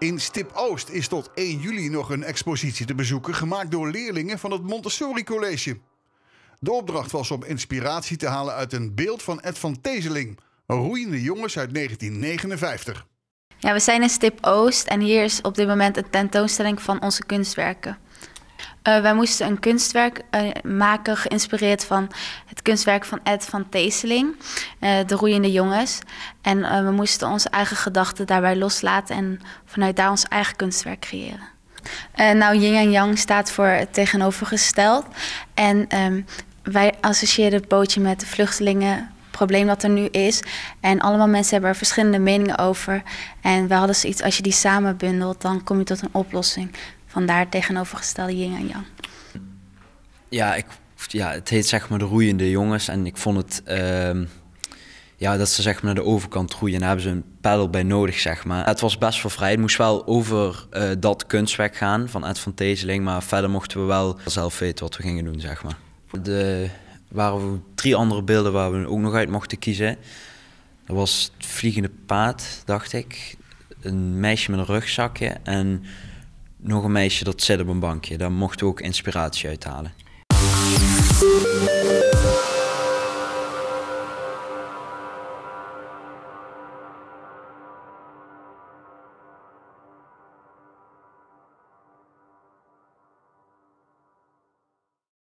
In Stip Oost is tot 1 juli nog een expositie te bezoeken, gemaakt door leerlingen van het Montessori College. De opdracht was om inspiratie te halen uit een beeld van Ed van Teeseling, roeiende jongens uit 1959. Ja, we zijn in Stip Oost en hier is op dit moment een tentoonstelling van onze kunstwerken. Eh, wij moesten een kunstwerk eh, maken geïnspireerd van het kunstwerk van Ed van Teeseling, uh, eh, De Roeiende Jongens. En we moesten onze eigen gedachten daarbij loslaten en vanuit daar ons eigen kunstwerk creëren. nou, yin en yang staat voor het tegenovergesteld. En ehm, wij associëren het bootje met de vluchtelingen probleem dat er nu is. En allemaal mensen hebben er verschillende meningen over. En we hadden zoiets, als je die samen bundelt, dan kom je tot een oplossing. Vandaar tegenovergestelde yin en yang. Ja, ik, ja, het heet zeg maar de roeiende jongens. En ik vond het... Ehm, ja, dat ze zeg maar naar de overkant roeien. En daar hebben ze een pedal bij nodig, zeg maar. Het was best wel vrij. Het moest wel over eh, dat kunstwerk gaan van Ed van Teeseling. Maar verder mochten we wel zelf weten wat we gingen doen, zeg maar. De, waren we drie andere beelden waar we ook nog uit mochten kiezen. Dat was het vliegende paard, dacht ik. Een meisje met een rugzakje en nog een meisje dat zet op een bankje. Daar mochten we ook inspiratie uithalen.